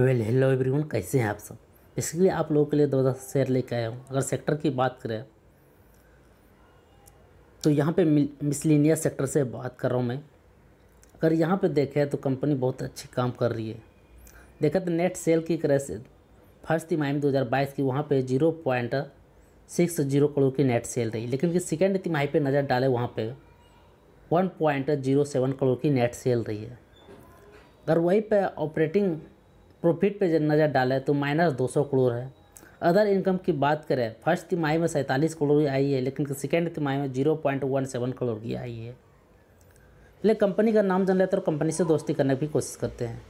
well hello everyone कैसे हैं आप सब बेसिकली आप लोगों के लिए दो दस शेयर लेके आया हूँ अगर सेक्टर की बात करें तो यहाँ पे मिसलिनिया सेक्टर से बात कर रहा हूँ मैं अगर यहाँ पे देखें तो कंपनी बहुत अच्छी काम कर रही है देखा तो नेट सेल की तरह से फर्स्ट तिमाही दो हज़ार बाईस की वहाँ पर zero point six zero crore की नेट सेल रही लेकिन कि सेकेंड तिमाही पर नज़र डाले वहाँ पर one point zero seven crore की नेट सेल रही है अगर वहीं पे ऑपरेटिंग प्रॉफिट पे नज़र डालें तो माइनस सौ करोड़ है अदर इनकम की बात करें फर्स्ट तिमाही में सैंतालीस करोड़ की आई है लेकिन सेकेंड तिमाही में zero point one seven crore की आई है पहले कंपनी का नाम जान लेते हैं और कंपनी से दोस्ती करने की कोशिश करते हैं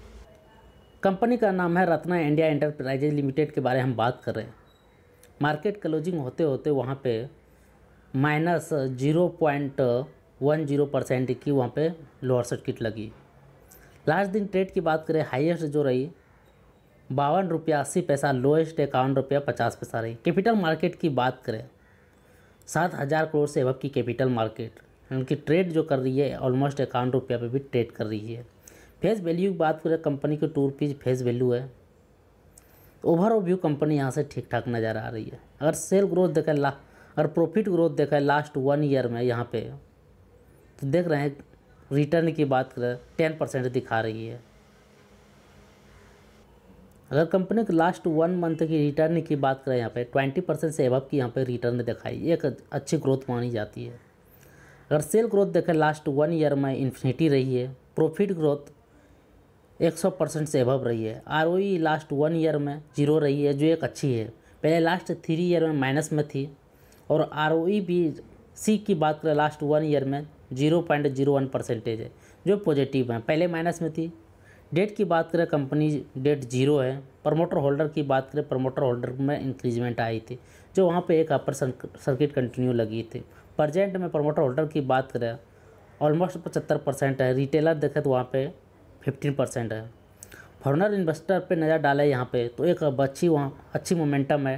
कंपनी का नाम है रत्ना इंडिया इंटरप्राइजेज लिमिटेड के बारे में हम बात कर रहे हैं मार्केट क्लोजिंग होते होते वहाँ पे minus zero point one zero percent की वहाँ पे लोअर सर्किट लगी लास्ट दिन ट्रेड की बात करें हाईएस्ट जो रही बावन रुपया अस्सी पैसा लोएस्ट इक्यावन रुपया पचास पैसा रही कैपिटल मार्केट की बात करें सात हज़ार करोड़ से अब की कैपिटल मार्केट उनकी ट्रेड जो कर रही है ऑलमोस्ट इक्यावन रुपया पर भी ट्रेड कर रही है फेस वैल्यू की बात करें कंपनी की टू रुपीज़ फेस वैल्यू है ओवरऑल व्यू कंपनी यहाँ से ठीक ठाक नज़र आ रही है अगर सेल ग्रोथ देखें ला अगर प्रॉफिट ग्रोथ देखें लास्ट वन ईयर में यहाँ पे तो देख रहे हैं रिटर्न की बात करें टेन परसेंट दिखा रही है अगर कंपनी के लास्ट वन मंथ की रिटर्न की बात करें यहाँ पे ट्वेंटी परसेंट से एवअप की यहाँ पे रिटर्न दिखाई एक अच्छी ग्रोथ मानी जाती है अगर सेल ग्रोथ देखें लास्ट वन ईयर में इन्फिनिटी रही है प्रॉफिट ग्रोथ 100 परसेंट से एवअप रही है आर लास्ट वन ईयर में जीरो रही है जो एक अच्छी है पहले लास्ट थ्री ईयर में माइनस में थी और आर e भी सी की बात करें लास्ट वन ईयर में zero point zero one percentage है जो पॉजिटिव है पहले माइनस में थी डेट की बात करें कंपनी डेट जीरो है प्रमोटर होल्डर की बात करें प्रमोटर होल्डर में इंक्रीजमेंट आई थी जो वहाँ पे एक अपर सर्किट कंटिन्यू लगी थी प्रजेंट में प्रमोटर होल्डर की बात करें ऑलमोस्ट पचहत्तर परसेंट है रिटेलर देखें तो वहाँ पे फिफ्टीन परसेंट है फॉरनर इन्वेस्टर पे नज़र डाले यहाँ पे तो एक अच्छी वहाँ अच्छी मोमेंटम है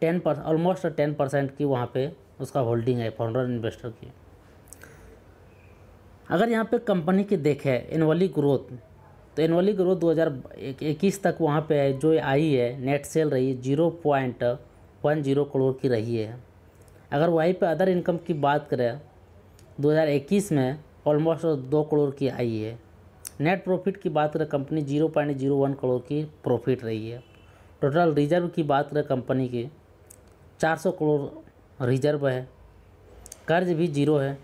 टेन पर ऑलमोस्ट टेन परसेंट की वहाँ पर उसका होल्डिंग है फॉरनर इन्वेस्टर की अगर यहाँ पे कंपनी की देखें एनअली ग्रोथ तो एनुअली ग्रोथ दो हज़ार इक्कीस तक वहाँ पे जो आई है नेट सेल रही है zero point one zero crore की रही है अगर वहीं पे अदर इनकम की बात करें 2021 में ऑलमोस्ट दो करोड़ की आई है नेट प्रॉफिट की बात करें company zero point zero one crore की प्रॉफिट रही है टोटल रिजर्व की बात करें कंपनी की चार सौ करोड़ रिजर्व है कर्ज भी जीरो है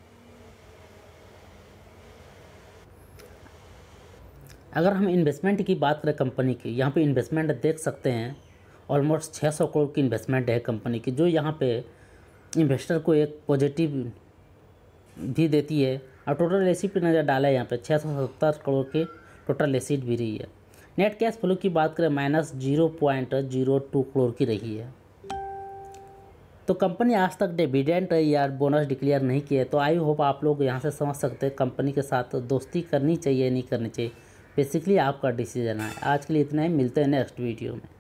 अगर हम इन्वेस्टमेंट की बात करें कंपनी की यहाँ पे इन्वेस्टमेंट देख सकते हैं ऑलमोस्ट 600 करोड़ की इन्वेस्टमेंट है कंपनी की जो यहाँ पे इन्वेस्टर को एक पॉजिटिव भी देती है और टोटल एसिड पर नज़र डाला है यहाँ पे 670 करोड़ की टोटल एसिड भी रही है नेट कैश फ्लो की बात करें minus zero point zero two crore की रही है तो कंपनी आज तक डिविडेंट या बोनस डिक्लेयर नहीं किया है तो आई होप आप लोग यहाँ से समझ सकते हैं कंपनी के साथ दोस्ती करनी चाहिए नहीं करनी चाहिए बेसिकली आपका डिसीजन है आज के लिए इतना ही मिलते हैं नेक्स्ट वीडियो में